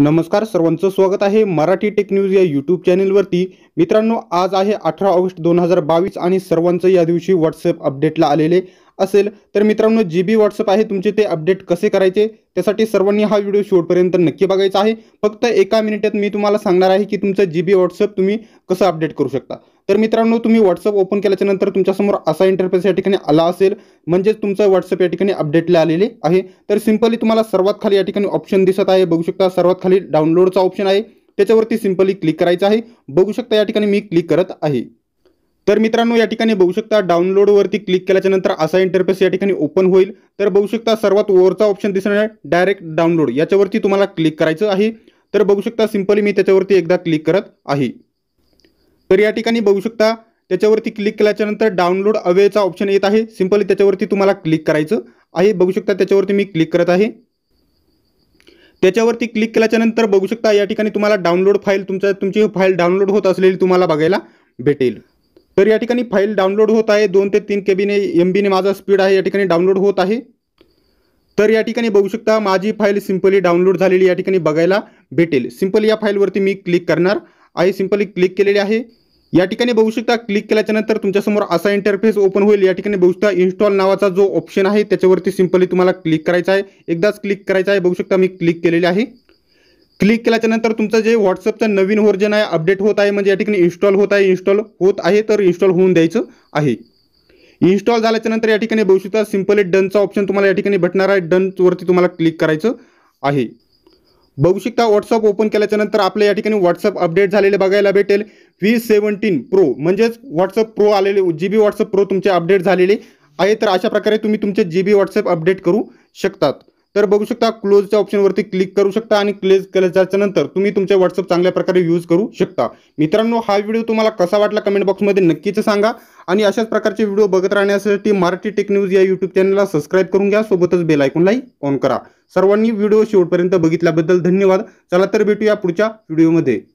नमस्कार सर्वांचं स्वागत आहे मराठी टेक न्यूज या यूट्यूब चॅनेलवरती मित्रांनो आज आहे अठरा ऑगस्ट दोन हजार बावीस आणि सर्वांचं या दिवशी व्हॉट्सअप अपडेटला आलेले असेल तर मित्रांनो जी बी व्हॉट्सअप आहे तुमचे ते अपडेट कसे करायचे त्यासाठी सर्वांनी हा व्हिडिओ शेवटपर्यंत नक्की बघायचा आहे फक्त एका मिनिटात मी तुम्हाला सांगणार आहे की तुमचं जी बी व्हॉट्सअप तुम्ही कसं अपडेट करू शकता तर मित्रांनो तुम्ही व्हॉट्सअप ओपन केल्याच्या नंतर तुमच्यासमोर असा इंटरफेस या ठिकाणी आला असेल म्हणजेच तुमचं व्हॉट्सअप या ठिकाणी अपडेटला आलेले आहे तर सिंपली तुम्हाला सर्वात खाली या ठिकाणी ऑप्शन दिसत आहे बघू शकता सर्वात खाली डाउनलोडचा ऑप्शन आहे त्याच्यावरती सिंपली क्लिक करायचं आहे बघू शकता या ठिकाणी मी क्लिक करत आहे तर मित्रांनो या ठिकाणी बघू शकता डाउनलोडवरती क्लिक केल्याच्या नंतर असा इंटरफेस या ठिकाणी ओपन होईल तर बघू शकता सर्वात वरचा ऑप्शन दिसणार आहे डायरेक्ट डाउनलोड याच्यावरती तुम्हाला क्लिक करायचं आहे तर बघू शकता सिंपली मी त्याच्यावरती एकदा क्लिक करत आहे तर या ठिकाणी बघू शकता त्याच्यावरती क्लिक केल्याच्यानंतर डाउनलोड अवेचा ऑप्शन येत आहे सिम्पली त्याच्यावरती तुम्हाला क्लिक करायचं आहे बघू शकता त्याच्यावरती मी क्लिक करत आहे त्याच्यावरती क्लिक केल्याच्यानंतर बघू शकता या ठिकाणी तुम्हाला डाउनलोड फाईल तुमच्या तुमची फाईल डाउनलोड होत असलेली तुम्हाला बघायला भेटेल तर या ठिकाणी फाईल डाउनलोड होत आहे दोन ते तीन केबीने बीने एम बीने माझा स्पीड आहे या ठिकाणी डाउनलोड होत आहे तर या ठिकाणी बघू शकता माझी फाईल सिंपली डाउनलोड झालेली या ठिकाणी बघायला भेटेल सिम्पली या फाईलवरती मी क्लिक करणार आहे सिंपली क्लिक केलेली आहे या ठिकाणी बघू शकता क्लिक केल्याच्यानंतर तुमच्यासमोर असा इंटरफेस ओपन होईल या ठिकाणी बघू शकता इन्स्टॉल नावाचा जो ऑप्शन आहे त्याच्यावरती सिंपली तुम्हाला क्लिक करायचा आहे एकदाच क्लिक करायचा आहे बघू शकता मी क्लिक केलेले आहे क्लिक केल्याच्यानंतर तुमचं जे व्हॉट्सअपचं नवीन व्हर्जन आहे अपडेट होत आहे म्हणजे या ठिकाणी इन्स्टॉल होत आहे इन्स्टॉल होत आहे तर इन्स्टॉल होऊन द्यायचं आहे इन्स्टॉल झाल्याच्यानंतर या ठिकाणी बघू शकता सिम्पली डनचा ऑप्शन तुम्हाला या ठिकाणी भेटणार आहे डनवरती तुम्हाला क्लिक करायचं आहे बघू शकता व्हॉट्सअप ओपन केल्याच्यानंतर आपल्या या ठिकाणी व्हॉट्सअप अपडेट झालेले बघायला भेटेल व्ही सेवन्टीन प्रो म्हणजेच व्हॉट्सअप प्रो आलेले जी बी व्हॉट्सअप प्रो तुमचे अपडेट झालेले आहे तर अशा प्रकारे तुम्ही तुमचे जी बी व्हॉट्सअप अपडेट करू शकतात तर बघू शकता क्लोजच्या ऑप्शनवरती क्लिक करू शकता आणि क्लेज क्लेज नंतर तुम्ही तुमचे व्हॉट्सअप चांगल्या प्रकारे यूज करू शकता मित्रांनो हा व्हिडिओ तुम्हाला कसा वाटला कमेंट बॉक्समध्ये नक्कीच सांगा आणि अशाच प्रकारचे व्हिडिओ बघत राहण्यासाठी मराठी टेक न्यूज या युट्यूब चॅनलला सबस्क्राईब करून घ्या सोबतच बेल आयकॉनलाही ऑन करा सर्वांनी व्हिडिओ शेवटपर्यंत बघितल्याबद्दल धन्यवाद चला तर भेटूया पुढच्या व्हिडिओमध्ये